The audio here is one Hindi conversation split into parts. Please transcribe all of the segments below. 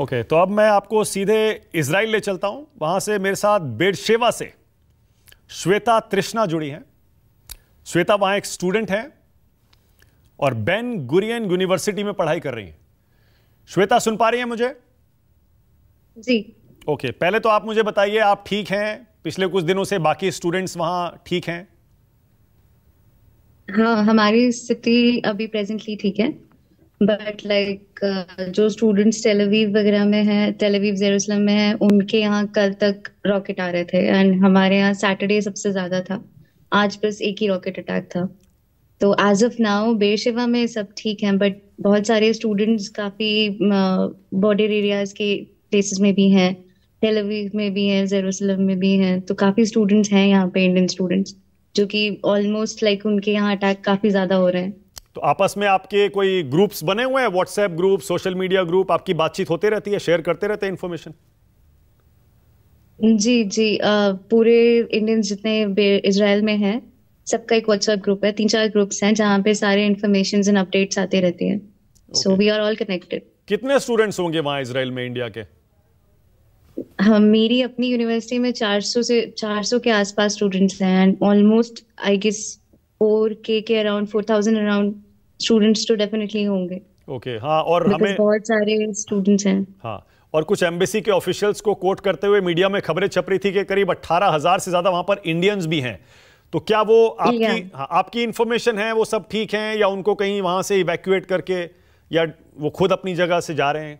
ओके तो अब मैं आपको सीधे इसराइल ले चलता हूं वहां से मेरे साथ बेडशेवा से श्वेता तृष्णा जुड़ी हैं श्वेता वहां एक स्टूडेंट हैं और बेन गुरियन यूनिवर्सिटी में पढ़ाई कर रही हैं श्वेता सुन पा रही हैं मुझे जी ओके पहले तो आप मुझे बताइए आप ठीक हैं पिछले कुछ दिनों से बाकी स्टूडेंट्स वहां ठीक हैं हाँ हमारी स्थिति अभी प्रेजेंटली ठीक है बट लाइक uh, जो स्टूडेंट्स टेलीवीव वगैरह में हैं टेलीवीव जेरूसलम में हैं उनके यहाँ कल तक रॉकेट आ रहे थे एंड हमारे यहाँ सैटरडे सबसे ज्यादा था आज बस एक ही रॉकेट अटैक था तो एज ऑफ नाउ बेरशिवा में सब ठीक है बट बहुत सारे स्टूडेंट्स काफी बॉर्डर एरियाज के प्लेसेस में भी हैं टेलीवीव में भी हैं जेरूसलम में भी हैं तो काफी स्टूडेंट्स हैं यहाँ पे इंडियन स्टूडेंट्स जो कि ऑलमोस्ट लाइक उनके यहाँ अटैक काफी ज्यादा हो रहे हैं तो आपस में आपके कोई ग्रुप्स बने हुए हैं WhatsApp group social media group आपकी बातचीत होते रहती है शेयर करते रहते हैं इन्फॉर्मेशन जी जी आ, पूरे इंडियंस जितने इसराइल में हैं सबका एक व्हाट्सएप ग्रुप है तीन चार ग्रुप्स हैं जहाँ पे सारे इन्फॉर्मेशन एंड अपडेट्स आते रहते हैं so we are all connected कितने स्टूडेंट्स होंगे वहाँ इसराइल में इंडिया के हम हाँ, मेरी अपनी यूनिवर्सिटी में 400 से 400 के आसपास स्टूडेंट्स हैं and almost I guess four K के around four thousand around students तो डेफिनेटली होंगे ओके okay, हाँ और Because हमें बहुत सारे स्टूडेंट्स हैं हाँ और कुछ एम्बेसी के ऑफिशियल्स को कोट करते हुए मीडिया में खबरें छप रही थी कि करीब अट्ठारह हजार से ज्यादा वहां पर इंडियंस भी हैं तो क्या वो आपकी हाँ, आपकी इंफॉर्मेशन है वो सब ठीक हैं या उनको कहीं वहां से इवैक्यूएट करके या वो खुद अपनी जगह से जा रहे हैं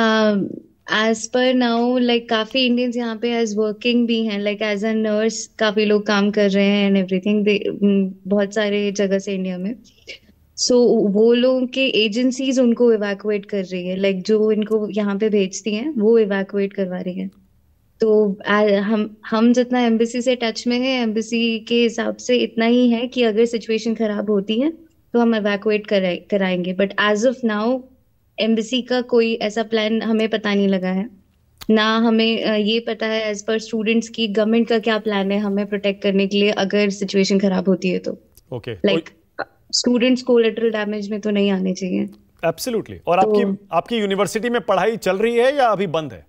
uh... as per now like काफी इंडियंस यहाँ पे एज वर्किंग भी हैं लाइक एज अ नर्स काफी लोग काम कर रहे हैं एंड एवरीथिंग mm, बहुत सारे जगह से इंडिया में सो so, वो लोगों के एजेंसीज उनको इवैकुएट कर रही है लाइक like, जो इनको यहाँ पे भेजती हैं वो इवैकुएट करवा रही है तो आ, हम हम जितना एम्बेसी से टच में है एम्बेसी के हिसाब से इतना ही है कि अगर सिचुएशन खराब होती है तो हम इवैकुएट कराएंगे but as of now embassy का कोई ऐसा प्लान हमें पता नहीं लगा है ना हमें ये पता है एज पर स्टूडेंट्स की गवर्नमेंट का क्या प्लान है हमें प्रोटेक्ट करने के लिए अगर सिचुएशन खराब होती है तो okay like students lateral damage में तो नहीं आने चाहिए एब्सोल्युटली और तो, आपकी आपकी यूनिवर्सिटी में पढ़ाई चल रही है या अभी बंद है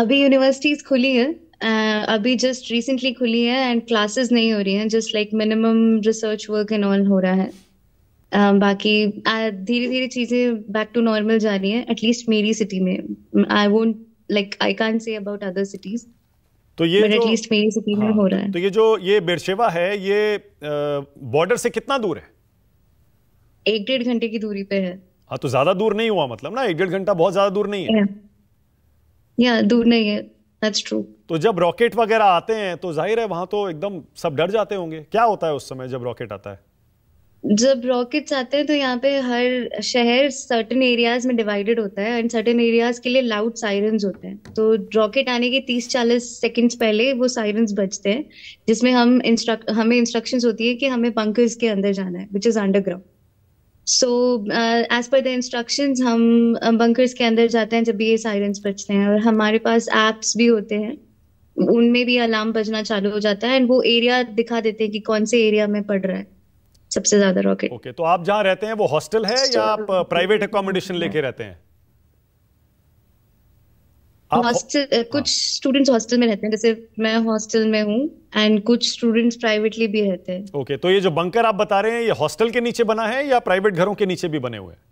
अभी यूनिवर्सिटीज खुली है uh, अभी जस्ट रिसेंटली खुली है एंड क्लासेस नहीं हो रही हैं just like minimum research work and all हो रहा है Um, बाकी धीरे धीरे चीजें बैक टू नॉर्मल जा रही है एटलीस्ट मेरी सिटी में I won't like I can say about other cities तो ये जो मेरी सिटी हाँ, में हो रहा है तो ये जो ये बेरशेवा है ये बॉर्डर से कितना दूर है एक डेढ़ घंटे की दूरी पे है हाँ तो ज्यादा दूर नहीं हुआ मतलब ना एक डेढ़ घंटा बहुत ज्यादा दूर नहीं है या yeah, दूर नहीं है दैट्स ट्रू तो जब रॉकेट वगैरह आते हैं तो जाहिर है वहां तो एकदम सब डर जाते होंगे क्या होता है उस समय जब रॉकेट आता है जब रॉकेट्स आते हैं तो यहाँ पे हर शहर सर्टेन एरियाज में डिवाइडेड होता है एंड सर्टेन एरियाज के लिए लाउड साइरन्स होते हैं तो रॉकेट आने के 30-40 सेकंड्स पहले वो साइरन्स बजते हैं जिसमें हम इंस्ट्रक्ट हमें इंस्ट्रक्शंस होती है कि हमें बंकर्स के अंदर जाना है which is underground so as per the instructions हम बंकर्स uh, के अंदर जाते हैं जब ये साइरन्स बजते हैं और हमारे पास एप्स भी होते हैं उनमें भी अलार्म बजना चालू हो जाता है एंड वो एरिया दिखा देते हैं कि कौन से एरिया में पड़ रहा है सबसे ज्यादा रॉकेट ओके तो आप जहाँ रहते हैं वो हॉस्टल है या आप प्राइवेट अकोमोडेशन लेके रहते हैं हॉस्टल कुछ स्टूडेंट्स हाँ। हॉस्टल में रहते हैं जैसे मैं हॉस्टल में हूँ एंड कुछ स्टूडेंट्स प्राइवेटली भी रहते हैं ओके तो ये जो बंकर आप बता रहे हैं ये हॉस्टल के नीचे बना है या प्राइवेट घरों के नीचे भी बने हुए हैं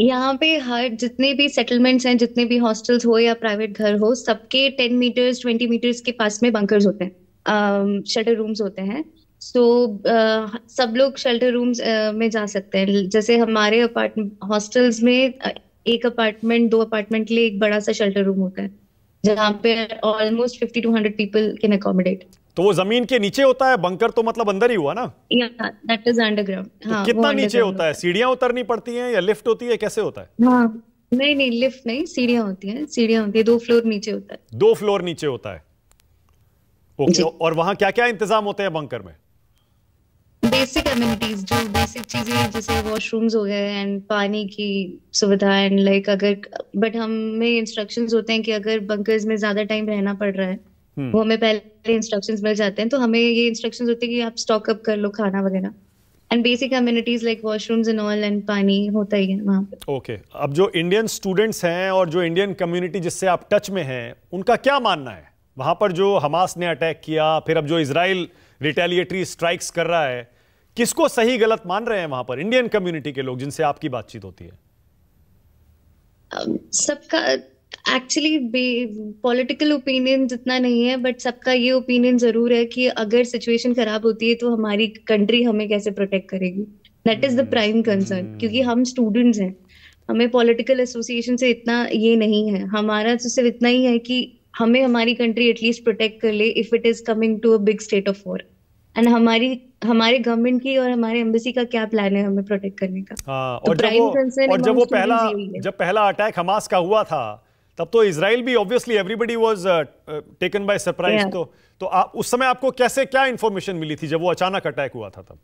यहाँ पे हर जितने भी सेटलमेंट्स हैं जितने भी हॉस्टल्स हो या प्राइवेट घर हो सबके टेन मीटर्स ट्वेंटी मीटर्स के पास में बंकर्स होते हैं शटर रूम्स होते हैं सो so, uh, सब लोग शेल्टर रूम्स uh, में जा सकते हैं जैसे हमारे अपार्टमेंट हॉस्टल्स में एक अपार्टमेंट दो अपार्टमेंट के लिए एक बड़ा सा शेल्टर रूम होता है जहाँ पे almost fifty two hundred people can accommodate तो वो जमीन के नीचे होता है बंकर तो मतलब अंदर ही हुआ ना दैट इज अंडरग्राउंड कितना नीचे होता है सीढ़ियाँ उतरनी पड़ती हैं या लिफ्ट होती है कैसे होता है हाँ नहीं नहीं लिफ्ट नहीं सीढ़ियाँ होती हैं सीढ़ियाँ होती है दो फ्लोर नीचे होता है दो फ्लोर नीचे होता है ओके और वहाँ क्या क्या इंतजाम होते हैं बंकर में बेसिक एमिनिटीज जो बेसिक चीजें जैसे वॉशरूम्स हो गए एंड पानी की सुविधा एंड लाइक अगर बट हमें इंस्ट्रक्शंस होते हैं कि अगर बंकर्स में ज्यादा टाइम रहना पड़ रहा है हम्म। वो हमें पहले इंस्ट्रक्शंस मिल जाते हैं तो हमें ये इंस्ट्रक्शंस होते हैं कि आप स्टॉक अप कर लो खाना वगैरह and basic amenities like washrooms and all and पानी होता ही है वहाँ ओके okay. अब जो इंडियन स्टूडेंट्स हैं और जो इंडियन कम्युनिटी जिससे आप टच में हैं उनका क्या मानना है वहाँ पर जो हमास ने अटैक किया फिर अब जो इसराइल रिटेलिएटरी स्ट्राइक्स कर रहा है किसको सही गलत मान रहे हैं वहां पर इंडियन कम्युनिटी के लोग जिनसे आपकी बातचीत होती है सबका एक्चुअली पॉलिटिकल ओपिनियन जितना नहीं है बट सबका ये ओपिनियन जरूर है कि अगर सिचुएशन खराब होती है तो हमारी कंट्री हमें कैसे प्रोटेक्ट करेगी that is the prime concern क्योंकि हम स्टूडेंट्स हैं हमें पॉलिटिकल एसोसिएशन से इतना ये नहीं है हमारा तो सिर्फ इतना ही है कि हमें हमारी कंट्री एटलीस्ट प्रोटेक्ट कर ले if it is coming to a big state of war and हमारी हमारे गवर्नमेंट की और हमारे एम्बेसी का क्या प्लान है हमें प्रोटेक्ट करने का हाँ, तो और जब वो, और जब वो पहला जब पहला अटैक हमास का हुआ था तब तो इसराइल भी obviously everybody was taken by surprise तो तो आ, उस समय आपको कैसे क्या इन्फॉर्मेशन मिली थी जब वो अचानक अटैक हुआ था तब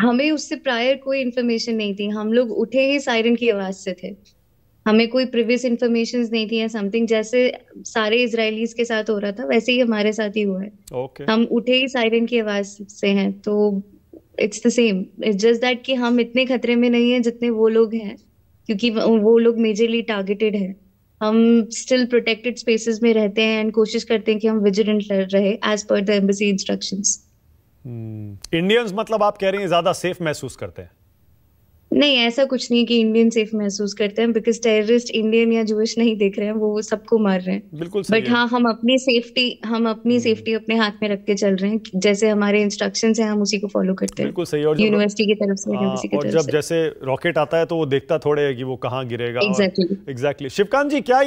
हमें उससे प्रायर कोई इन्फॉर्मेशन नहीं थी हम लोग उठे ही सायरन की आवाज से थे हमें कोई प्रीवियस इन्फॉर्मेशन नहीं थी या समथिंग जैसे सारे इसराइलीज के साथ हो रहा था वैसे ही हमारे साथ ही हुआ है okay. हम उठे ही साइरन की आवाज से हैं तो it's the same it's just that कि हम इतने खतरे में नहीं है जितने वो लोग हैं क्योंकि वो लोग मेजरली टारगेटेड है हम स्टिल प्रोटेक्टेड स्पेसेस में रहते हैं एंड कोशिश करते हैं कि हम विजिलेंट रहे as per the embassy instructions Indians मतलब आप कह रही हैं ज्यादा सेफ महसूस करते हैं नहीं ऐसा कुछ नहीं है कि इंडियन सेफ महसूस करते हैं बिकॉज टेररिस्ट इंडियन या जूश नहीं देख रहे हैं वो सबको मार रहे हैं बिल्कुल बट हाँ हम अपनी सेफ्टी हम अपनी सेफ्टी हम्म। अपने हाथ में रख के चल रहे हैं जैसे हमारे इंस्ट्रक्शन है हम उसी को फॉलो करते हैं बिल्कुल सही और यूनिवर्सिटी की तरफ से आ, हाँ, की और जब जैसे रॉकेट आता है तो वो देखता थोड़े है कि वो कहाँ गिरेगा एग्जैक्टली एग्जैक्टली शिवकांत जी क्या